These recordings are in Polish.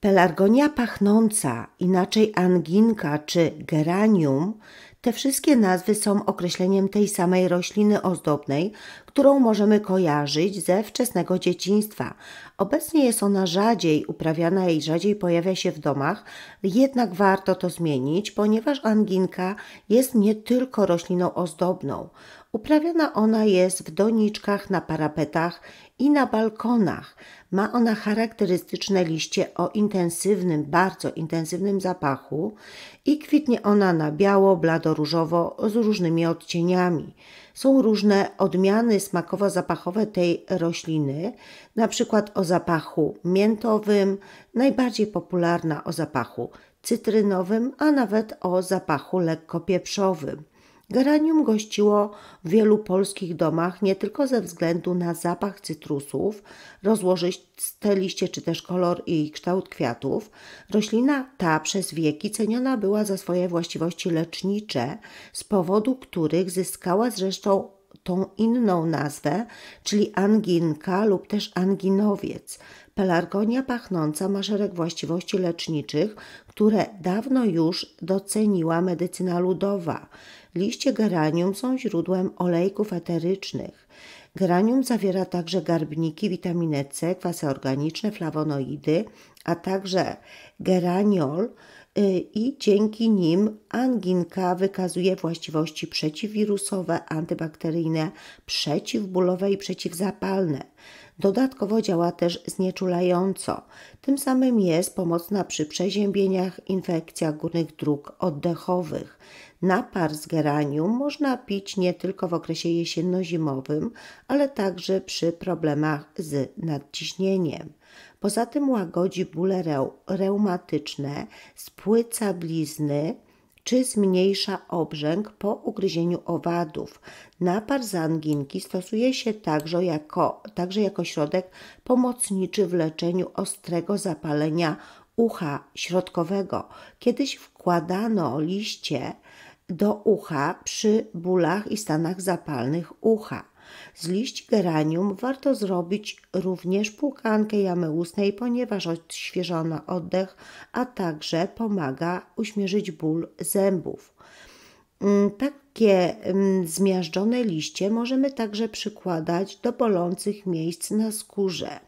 Pelargonia pachnąca, inaczej anginka czy geranium, te wszystkie nazwy są określeniem tej samej rośliny ozdobnej, którą możemy kojarzyć ze wczesnego dzieciństwa. Obecnie jest ona rzadziej uprawiana i rzadziej pojawia się w domach, jednak warto to zmienić, ponieważ anginka jest nie tylko rośliną ozdobną. Uprawiana ona jest w doniczkach, na parapetach i na balkonach. Ma ona charakterystyczne liście o intensywnym, bardzo intensywnym zapachu i kwitnie ona na biało, blado różowo z różnymi odcieniami. Są różne odmiany smakowo-zapachowe tej rośliny, na przykład o zapachu miętowym, najbardziej popularna o zapachu cytrynowym, a nawet o zapachu lekko pieprzowym. Geranium gościło w wielu polskich domach nie tylko ze względu na zapach cytrusów, rozłożyste liście czy też kolor i kształt kwiatów. Roślina ta przez wieki ceniona była za swoje właściwości lecznicze, z powodu których zyskała zresztą tą inną nazwę, czyli anginka lub też anginowiec. Pelargonia pachnąca ma szereg właściwości leczniczych, które dawno już doceniła medycyna ludowa. Liście geranium są źródłem olejków eterycznych. Geranium zawiera także garbniki, witaminę C, kwasy organiczne, flawonoidy, a także geraniol – Y, i dzięki nim anginka wykazuje właściwości przeciwwirusowe, antybakteryjne, przeciwbólowe i przeciwzapalne. Dodatkowo działa też znieczulająco. Tym samym jest pomocna przy przeziębieniach, infekcjach górnych dróg oddechowych. Napar z geranium można pić nie tylko w okresie jesienno-zimowym, ale także przy problemach z nadciśnieniem. Poza tym łagodzi bóle reumatyczne, spłyca blizny, czy zmniejsza obrzęk po ugryzieniu owadów. Napar z anginki stosuje się także jako, także jako środek pomocniczy w leczeniu ostrego zapalenia ucha środkowego. Kiedyś wkładano liście do ucha przy bólach i stanach zapalnych ucha. Z liści geranium warto zrobić również płukankę jamy ustnej, ponieważ odświeża oddech, a także pomaga uśmierzyć ból zębów. Mm, takie mm, zmiażdżone liście możemy także przykładać do bolących miejsc na skórze.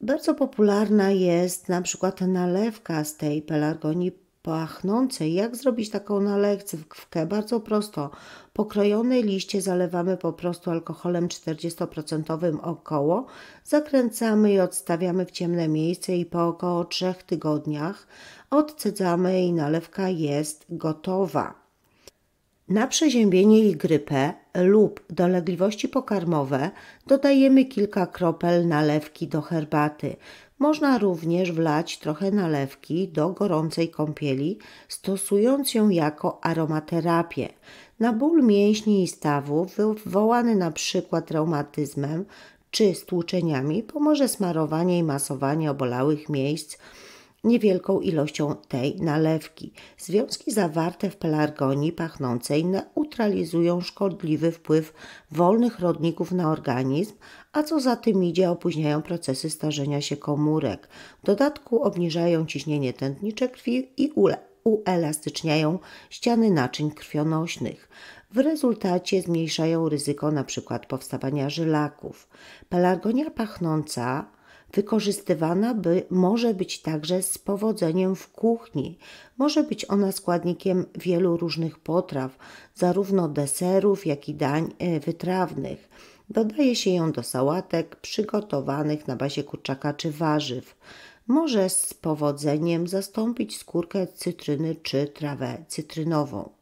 Bardzo popularna jest na przykład nalewka z tej pelargonii pachnące. Jak zrobić taką nalewkę? Bardzo prosto. Pokrojone liście zalewamy po prostu alkoholem 40% około, zakręcamy i odstawiamy w ciemne miejsce i po około 3 tygodniach odcedzamy i nalewka jest gotowa. Na przeziębienie i grypę lub dolegliwości pokarmowe dodajemy kilka kropel nalewki do herbaty. Można również wlać trochę nalewki do gorącej kąpieli, stosując ją jako aromaterapię. Na ból mięśni i stawów wywołany np. reumatyzmem czy stłuczeniami pomoże smarowanie i masowanie obolałych miejsc niewielką ilością tej nalewki. Związki zawarte w pelargonii pachnącej neutralizują szkodliwy wpływ wolnych rodników na organizm, a co za tym idzie opóźniają procesy starzenia się komórek. W dodatku obniżają ciśnienie tętnicze krwi i uelastyczniają ściany naczyń krwionośnych. W rezultacie zmniejszają ryzyko np. powstawania żylaków. Pelargonia pachnąca Wykorzystywana by, może być także z powodzeniem w kuchni. Może być ona składnikiem wielu różnych potraw, zarówno deserów, jak i dań e, wytrawnych. Dodaje się ją do sałatek przygotowanych na bazie kurczaka czy warzyw. Może z powodzeniem zastąpić skórkę cytryny czy trawę cytrynową.